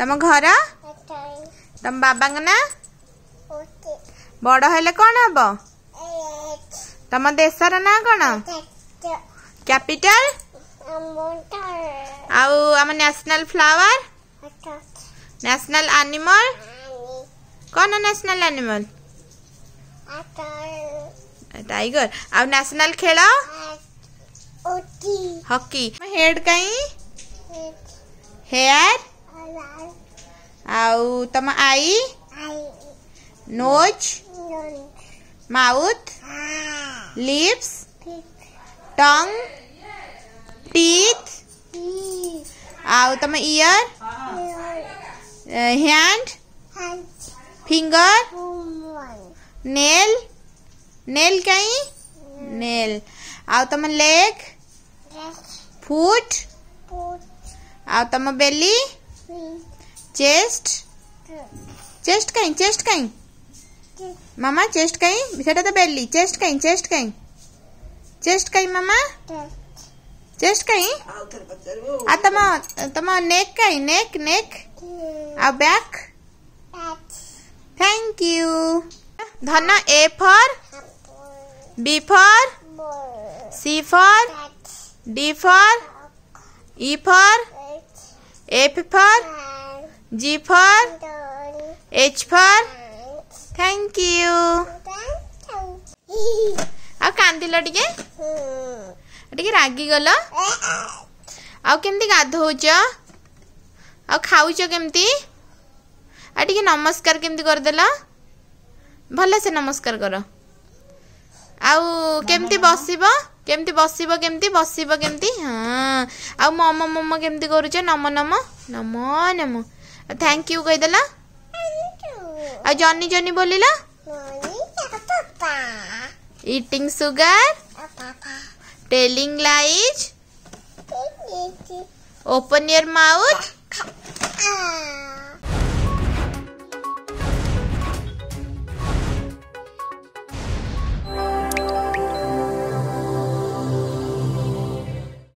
ତମ ଘର ତମ ବାବାଙ୍କ ନାଁ ବଡ ହେଲେ କଣ ହବ ତମ ଦେଶର ନାଁ କଣ କ୍ୟାପିଟାଲ ଆଉ ଆମ ନ୍ୟାସନାଲ ଫ୍ଲାୱାର ନ୍ୟାସନାଲ ଆନିମଲ କଣ ନ୍ୟାସନାଲ ଆନିମଲ टाइगर आउ नेशनल खेल हॉकी हेड कहीं हेयर आउ तम आई नोच माउथ लिप्स टंग टीथ आउ तम ear hand finger nail nail कहीं नेल आउ तम लेग फुट आउ तम बेली चेस्ट चेस्ट कहीं चेस्ट कहीं मामा चेस्ट कहीं सेटा तो बेली चेस्ट कहीं चेस्ट कहीं चेस्ट कहीं मामा चेस्ट कहीं आ तम तम नेक कहीं नेक नेक आ बैक थैंक यू धन A for B for C for D for E for F for G for H for thank you आंदिल टे रागल आमती गाधोच आऊच केमती नमस्कार केमती करदेल भले से नमस्कार करो आउ केमती बसिबा কেমতি বসিব কেমতি বসিব কেমতি হ্যাঁ আউ মম মম কেমতি করুছ নম নম নম নম থ্যাংক ইউ কইদেলা আউ জনি জনি বলিলা eating sugar telling lies open your mouth